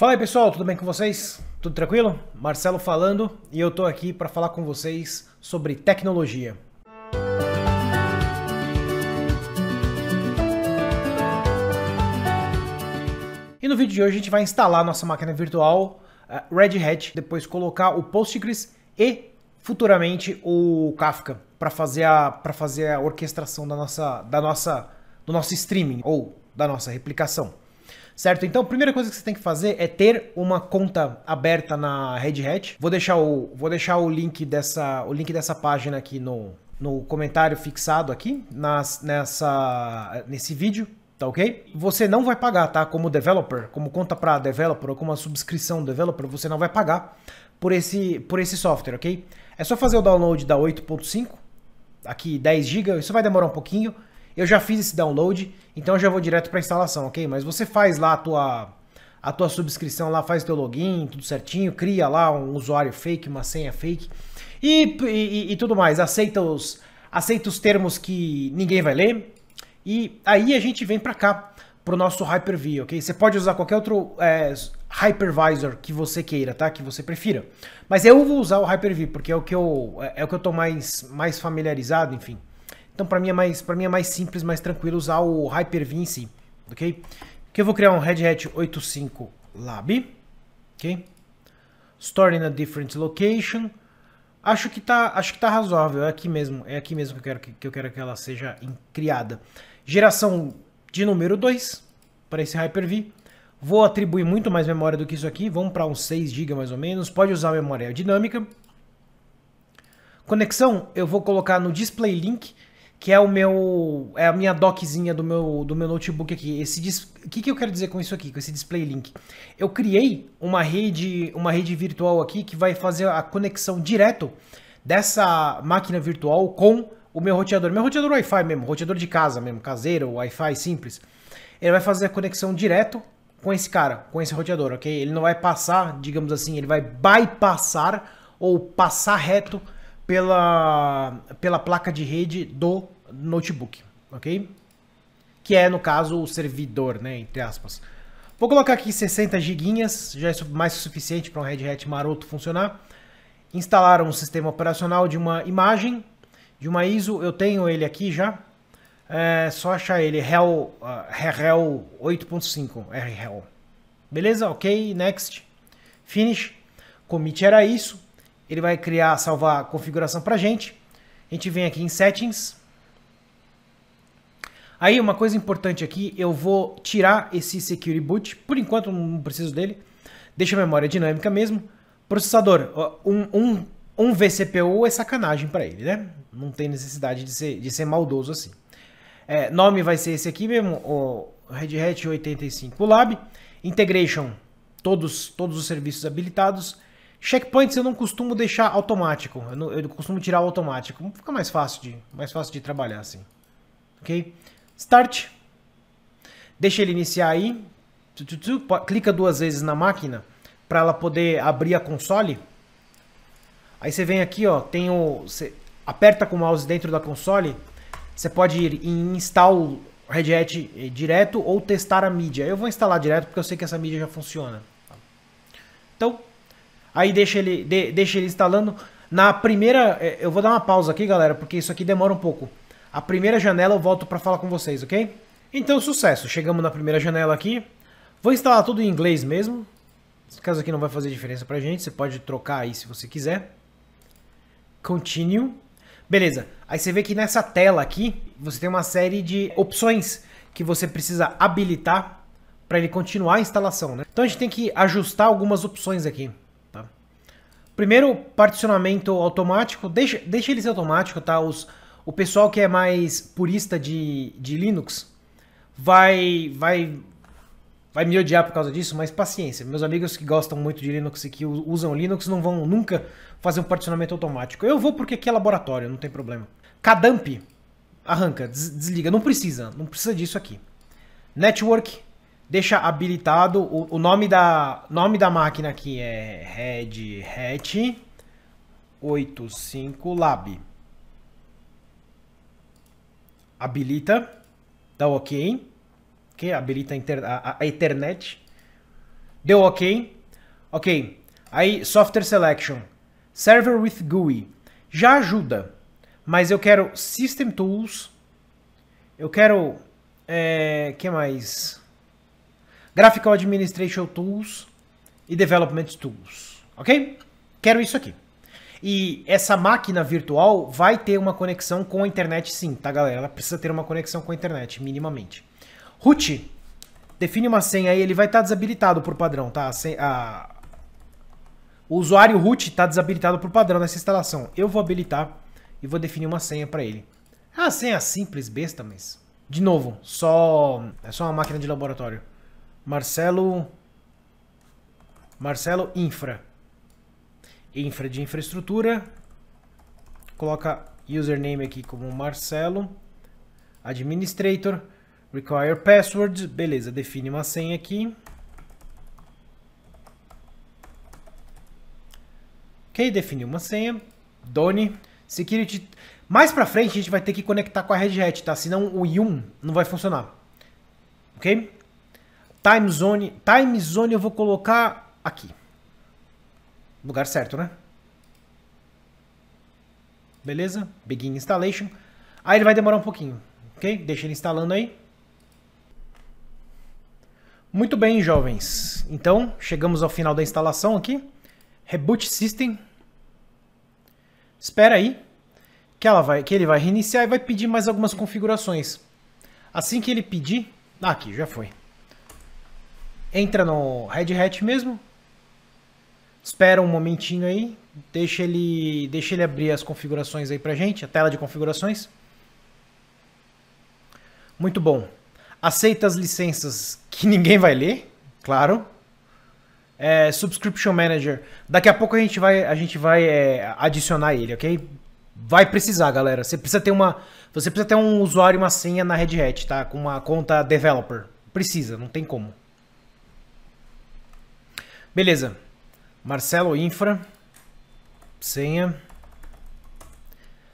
Fala aí pessoal, tudo bem com vocês? Tudo tranquilo? Marcelo falando e eu tô aqui para falar com vocês sobre tecnologia. E no vídeo de hoje a gente vai instalar nossa máquina virtual eh, Red Hat, depois colocar o Postgres e futuramente o Kafka para fazer a para fazer a orquestração da nossa da nossa do nosso streaming ou da nossa replicação certo? Então, a primeira coisa que você tem que fazer é ter uma conta aberta na Red Hat. Vou deixar o, vou deixar o link dessa, o link dessa página aqui no, no comentário fixado aqui nas, nessa, nesse vídeo, tá ok? Você não vai pagar, tá? Como developer, como conta para developer ou como uma subscrição developer, você não vai pagar por esse, por esse software, ok? É só fazer o download da 8.5, aqui 10 GB, isso vai demorar um pouquinho, eu já fiz esse download, então eu já vou direto para instalação, ok? Mas você faz lá a tua, a tua subscrição, lá faz teu login, tudo certinho, cria lá um usuário fake, uma senha fake e, e, e tudo mais. Aceita os, aceita os termos que ninguém vai ler e aí a gente vem para cá para o nosso Hyper-V, ok? Você pode usar qualquer outro é, hypervisor que você queira, tá? Que você prefira. Mas eu vou usar o Hyper-V porque é o que eu é, é o que eu tô mais mais familiarizado, enfim. Então para mim é mais para mim é mais simples, mais tranquilo usar o Hyper-V em si, ok? Que eu vou criar um Red Hat 85 Lab, ok? Store in a different location. Acho que tá acho que tá razoável. É aqui mesmo é aqui mesmo que eu quero que, que eu quero que ela seja criada. Geração de número 2 para esse Hyper-V. Vou atribuir muito mais memória do que isso aqui. Vamos para uns 6 GB mais ou menos. Pode usar memória dinâmica. Conexão, eu vou colocar no display link que é o meu é a minha doczinha do meu do meu notebook aqui. Esse o que, que eu quero dizer com isso aqui, com esse display link? Eu criei uma rede uma rede virtual aqui que vai fazer a conexão direto dessa máquina virtual com o meu roteador, meu roteador Wi-Fi mesmo, roteador de casa mesmo, caseiro, Wi-Fi simples. Ele vai fazer a conexão direto com esse cara, com esse roteador, ok? Ele não vai passar, digamos assim, ele vai bypassar ou passar reto pela, pela placa de rede do notebook, ok? Que é, no caso, o servidor, né, entre aspas. Vou colocar aqui 60 giguinhas, já é mais que suficiente para um Red Hat maroto funcionar. Instalar um sistema operacional de uma imagem, de uma ISO, eu tenho ele aqui já. É só achar ele, RHEL, uh, RHEL 8.5, RHEL. Beleza? Ok, next. Finish. Commit era isso. Ele vai criar, salvar a configuração para gente. A gente vem aqui em Settings. Aí uma coisa importante aqui, eu vou tirar esse Security Boot. Por enquanto não preciso dele. Deixa a memória dinâmica mesmo. Processador, um, um, um VCPU é sacanagem para ele, né? Não tem necessidade de ser, de ser maldoso assim. É, nome vai ser esse aqui mesmo, o Red Hat 85 Lab. Integration, todos, todos os serviços habilitados. Checkpoints eu não costumo deixar automático. Eu, não, eu costumo tirar o automático. Fica mais fácil de, mais fácil de trabalhar assim. Ok? Start. Deixa ele iniciar aí. Tu, tu, tu. Clica duas vezes na máquina para ela poder abrir a console. Aí você vem aqui, ó, tem o você aperta com o mouse dentro da console. Você pode ir em install Red Hat eh, direto ou testar a mídia. Eu vou instalar direto porque eu sei que essa mídia já funciona. Tá? Então, Aí deixa ele, de, deixa ele instalando. Na primeira, é, eu vou dar uma pausa aqui, galera, porque isso aqui demora um pouco. A primeira janela eu volto para falar com vocês, ok? Então, sucesso. Chegamos na primeira janela aqui. Vou instalar tudo em inglês mesmo. Esse caso aqui não vai fazer diferença pra gente. Você pode trocar aí se você quiser. Continue. Beleza. Aí você vê que nessa tela aqui, você tem uma série de opções que você precisa habilitar para ele continuar a instalação, né? Então a gente tem que ajustar algumas opções aqui. Primeiro, particionamento automático. Deixa, deixa ele ser automático, tá? Os, o pessoal que é mais purista de, de Linux vai, vai, vai me odiar por causa disso, mas paciência. Meus amigos que gostam muito de Linux e que usam Linux não vão nunca fazer um particionamento automático. Eu vou porque aqui é laboratório, não tem problema. Kdump, arranca, des desliga, não precisa, não precisa disso aqui. Network, deixa habilitado o, o, nome, da, nome da máquina aqui é Red Hat 85 Lab. Habilita, dá OK. OK, habilita a, inter, a, a Deu OK. OK. Aí software selection, server with GUI. Já ajuda, mas eu quero system tools. Eu quero é, que mais? Graphical Administration Tools e Development Tools, ok? Quero isso aqui. E essa máquina virtual vai ter uma conexão com a internet sim, tá galera? Ela precisa ter uma conexão com a internet, minimamente. Root, define uma senha aí, ele vai estar tá desabilitado por padrão, tá? A senha, a... O usuário root está desabilitado por padrão nessa instalação. Eu vou habilitar e vou definir uma senha para ele. Ah, senha simples, besta, mas... De novo, só... é só uma máquina de laboratório. Marcelo. Marcelo Infra. Infra de infraestrutura. Coloca username aqui como Marcelo. Administrator. Require password. Beleza, define uma senha aqui. Ok, definiu uma senha. Done. Security. Mais pra frente a gente vai ter que conectar com a Red Hat, tá? Senão o Yum não vai funcionar. Ok? Time zone, time zone eu vou colocar aqui. Lugar certo, né? Beleza? Begin installation. Aí ele vai demorar um pouquinho, ok? Deixa ele instalando aí. Muito bem, jovens. Então, chegamos ao final da instalação aqui. Reboot System. Espera aí que, ela vai, que ele vai reiniciar e vai pedir mais algumas configurações. Assim que ele pedir... Ah, aqui, já foi entra no Red Hat mesmo, espera um momentinho aí, deixa ele, deixa ele abrir as configurações aí pra gente, a tela de configurações. Muito bom. Aceita as licenças que ninguém vai ler, claro. É, Subscription Manager. Daqui a pouco a gente vai, a gente vai é, adicionar ele, ok? Vai precisar, galera. Você precisa ter uma, você precisa ter um usuário e uma senha na Red Hat, tá? Com uma conta developer. Precisa, não tem como. Beleza. Marcelo Infra. Senha.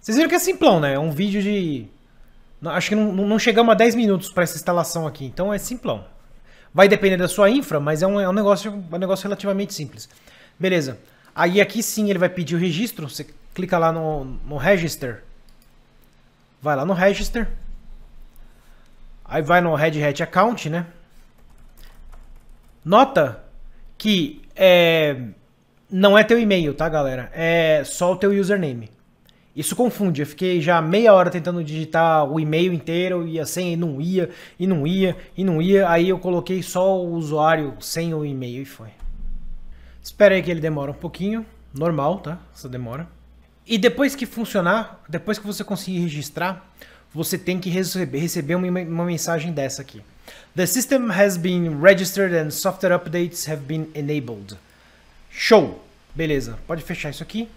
Vocês viram que é simplão, né? É um vídeo de... Acho que não, não chegamos a 10 minutos para essa instalação aqui, então é simplão. Vai depender da sua infra, mas é um, é um, negócio, é um negócio relativamente simples. Beleza. Aí aqui sim ele vai pedir o registro. Você clica lá no, no Register. Vai lá no Register. Aí vai no Red Hat Account, né? Nota que é, não é teu e-mail, tá, galera? É só o teu username. Isso confunde. Eu fiquei já meia hora tentando digitar o e-mail inteiro e a senha e não ia, e não ia, e não ia. Aí eu coloquei só o usuário sem o e-mail e foi. Espera aí que ele demora um pouquinho. Normal, tá? Essa demora. E depois que funcionar, depois que você conseguir registrar, você tem que receber uma mensagem dessa aqui. The system has been registered and software updates have been enabled. Show! Beleza, pode fechar isso aqui.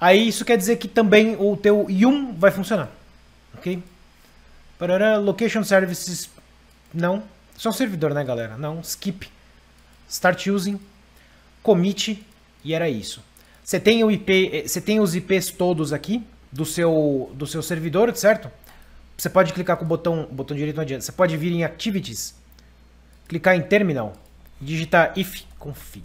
Aí isso quer dizer que também o teu Yum vai funcionar. Ok? Parará, location services. Não. Só servidor, né, galera? Não. Skip. Start using. Commit. E era isso. Você tem o IP, eh, você tem os IPs todos aqui do seu do seu servidor, certo? Você pode clicar com o botão, botão direito não adianta. Você pode vir em Activities, clicar em Terminal, digitar if config.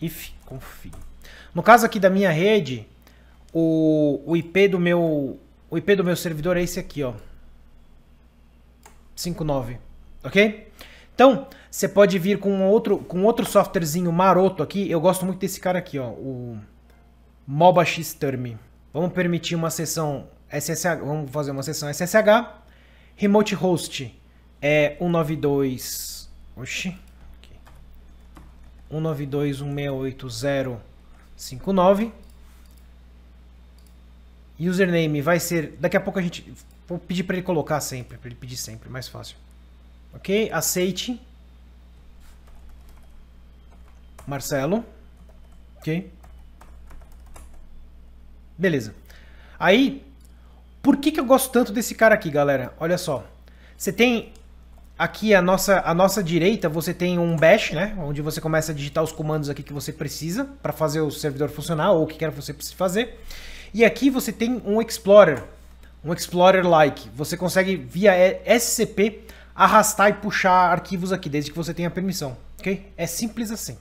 If config. No caso aqui da minha rede, o, o IP do meu o IP do meu servidor é esse aqui, ó. 59, OK? Então, você pode vir com outro com outro softwarezinho maroto aqui. Eu gosto muito desse cara aqui, ó, o MobaXterm. Vamos permitir uma sessão SSH, vamos fazer uma sessão SSH. Remote host é 192. Oxi. 192.168.0.59. Username vai ser. Daqui a pouco a gente. Vou pedir para ele colocar sempre. Para ele pedir sempre, mais fácil. Ok? Aceite. Marcelo. Ok? Beleza. Aí, por que, que eu gosto tanto desse cara aqui, galera? Olha só. Você tem aqui a nossa, a nossa direita, você tem um bash, né? Onde você começa a digitar os comandos aqui que você precisa para fazer o servidor funcionar ou o que quer que você precise fazer. E aqui você tem um explorer, um explorer-like. Você consegue, via SCP, arrastar e puxar arquivos aqui, desde que você tenha permissão, ok? É simples assim.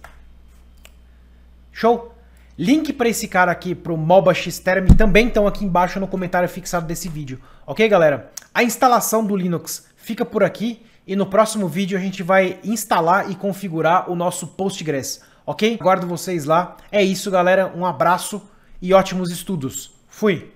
Show? Link para esse cara aqui, pro MOBA Xterm, também estão aqui embaixo no comentário fixado desse vídeo. Ok, galera? A instalação do Linux fica por aqui e no próximo vídeo a gente vai instalar e configurar o nosso Postgres, ok? Aguardo vocês lá. É isso, galera. Um abraço e ótimos estudos. Fui!